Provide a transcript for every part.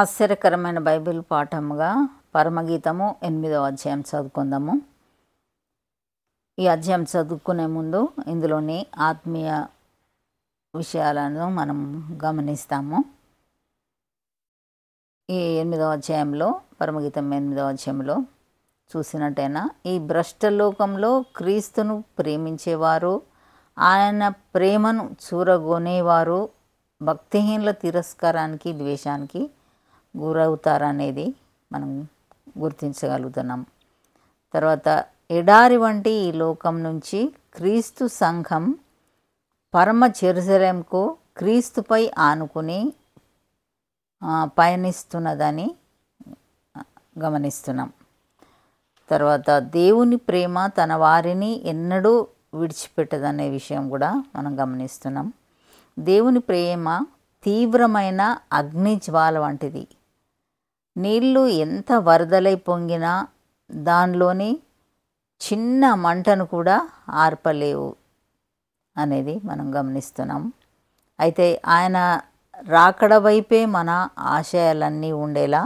ఆశ్చర్యకరమైన బైబిల్ పాఠముగా పరమగీతము ఎనిమిదవ అధ్యాయం చదువుకుందాము ఈ అధ్యాయం చదువుకునే ముందు ఇందులోని ఆత్మీయ విషయాలను మనం గమనిస్తాము ఈ ఎనిమిదవ అధ్యాయంలో పరమగీతం ఎనిమిదవ అధ్యాయంలో చూసినట్టయినా ఈ భ్రష్టలోకంలో క్రీస్తును ప్రేమించేవారు ఆయన ప్రేమను చూరగొనేవారు భక్తిహీనుల తిరస్కారానికి ద్వేషానికి గురవుతారనేది మనం గుర్తించగలుగుతున్నాం తర్వాత ఎడారి వంటి ఈ లోకం నుంచి క్రీస్తు సంఘం పరమ చెరుసలంకు క్రీస్తుపై ఆనుకుని పయనిస్తున్నదని గమనిస్తున్నాం తర్వాత దేవుని ప్రేమ తన వారిని ఎన్నడూ విడిచిపెట్టదనే విషయం కూడా మనం గమనిస్తున్నాం దేవుని ప్రేమ తీవ్రమైన అగ్ని జ్వాల వంటిది నీళ్లు ఎంత వరదలై పొంగినా దానిలోని చిన్న మంటను కూడా ఆర్పలేవు అనేది మనం గమనిస్తున్నాం అయితే ఆయన రాకడ వైపే మన ఆశయాలన్నీ ఉండేలా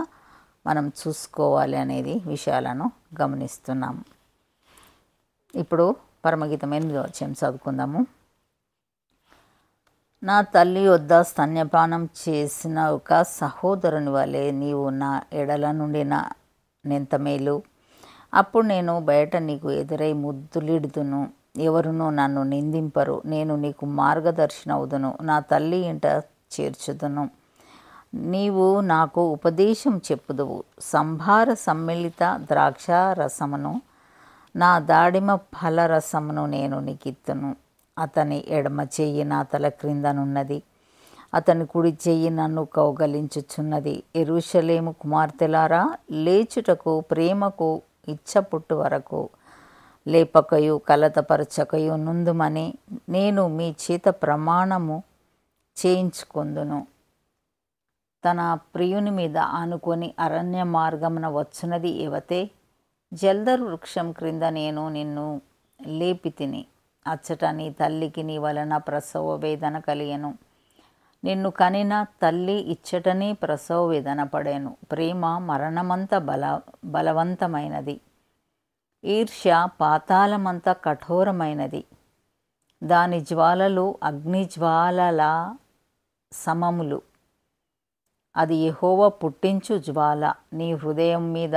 మనం చూసుకోవాలి అనేది విషయాలను గమనిస్తున్నాం ఇప్పుడు పరమగీతం ఎనిమిదో చదువుకుందాము నా తల్లి వద్ద స్తన్యపానం చేసిన ఒక సహోదరుని వలె నీవు నా ఎడల నుండి నా నెంత మేలు అప్పుడు నేను బయట నీకు ఎదురై ముద్దులిడుదును ఎవరునూ నన్ను నిందింపరు నేను నీకు మార్గదర్శన అవుదును నా తల్లి ఇంట చేర్చుదును నీవు నాకు ఉపదేశం చెప్పుదువు సంభార సమ్మిళిత ద్రాక్ష రసమును నా దాడిమ రసమును నేను నీకిత్తును అతని ఎడమ చెయ్యి నా తల క్రిందనున్నది అతని కుడి చెయ్యి నన్ను కౌగలించుచున్నది ఎరుషలేము కుమార్తెలారా లేచుటకు ప్రేమకు ఇచ్చ పుట్టు వరకు లేపకయు కలతపరచకయు నుందుమని నేను మీ చేత ప్రమాణము చేయించుకొందును తన ప్రియుని మీద ఆనుకొని అరణ్య మార్గమున వచ్చినది యువతే జల్దర్ వృక్షం క్రింద నేను నిన్ను లేపి తిని అచ్చట నీ తల్లికి నీ వలన ప్రసవ వేదన కలియను నిన్ను కనిన తల్లి ఇచ్చటనే ప్రసవ వేదన పడాను ప్రేమ మరణమంత బల బలవంతమైనది ఈర్ష్య పాతాలమంత కఠోరమైనది దాని జ్వాలలు అగ్నిజ్వాలల సమములు అది ఎహోవ పుట్టించు జ్వాల నీ హృదయం మీద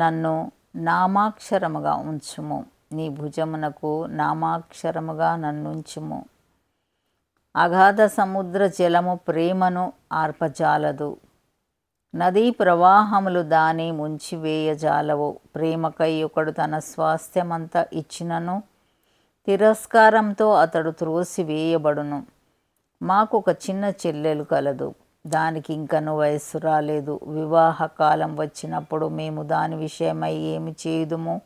నన్ను నామాక్షరముగా ఉంచుము నీ భుజమునకు నామాక్షరముగా నన్నుంచుము అగాధ సముద్ర జలము ప్రేమను ఆర్పజాలదు నదీ ప్రవాహములు దాని ముంచివేయజాలవు ప్రేమకై ఒకడు తన స్వాస్థ్యమంతా ఇచ్చినను తిరస్కారంతో అతడు త్రోసివేయబడును మాకు ఒక చిన్న చెల్లెలు కలదు దానికి ఇంకను వయస్సు రాలేదు వివాహకాలం వచ్చినప్పుడు మేము దాని విషయమై ఏమి చేయుదుము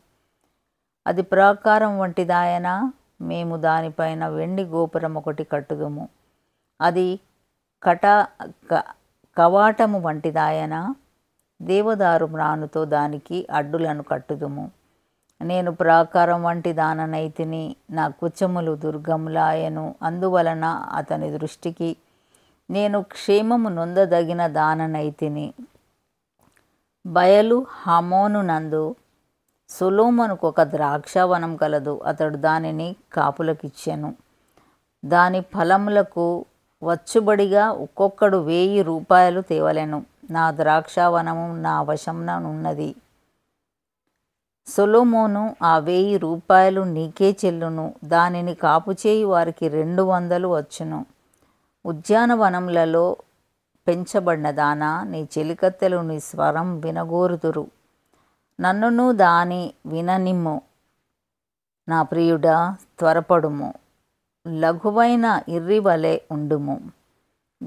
అది ప్రాకారం వంటిదాయన మేము దానిపైన వెండి గోపురం ఒకటి కట్టుదుము అది కట కవాటము వంటిదాయన దేవదారు మ్రానుతో దానికి అడ్డులను కట్టుదుము నేను ప్రాకారం వంటి దాననైతిని నా కుచములు దుర్గములాయను అందువలన అతని దృష్టికి నేను క్షేమము నొందదగిన దాననైతిని బయలు హమోను నందు సొలోమనుకు ఒక ద్రాక్షవనం కలదు అతడు దానిని కాపులకిచ్చాను దాని ఫలములకు వచ్చుబడిగా ఒక్కొక్కడు వెయ్యి రూపాయలు తేవలెను నా ద్రాక్షావనము నా వశంననున్నది సొలోమోను ఆ వెయ్యి రూపాయలు నీకే చెల్లును దానిని కాపుచేయి వారికి రెండు వందలు వచ్చును ఉద్యానవనములలో పెంచబడిన దానా నీ చెలికత్తెలు నీ స్వరం వినగోరుదురు నన్నును దాని విననిమ్ము నా ప్రియుడ త్వరపడుము లఘువైన వలె ఉండుము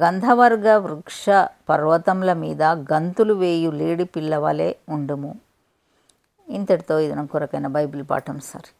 గంధవర్గ వృక్ష పర్వతంల మీద గంతులు వేయు లేడి పిల్లవలే ఉండుము ఇంతటితో ఇది నా కొరకైన బైబిల్ పాఠం సరే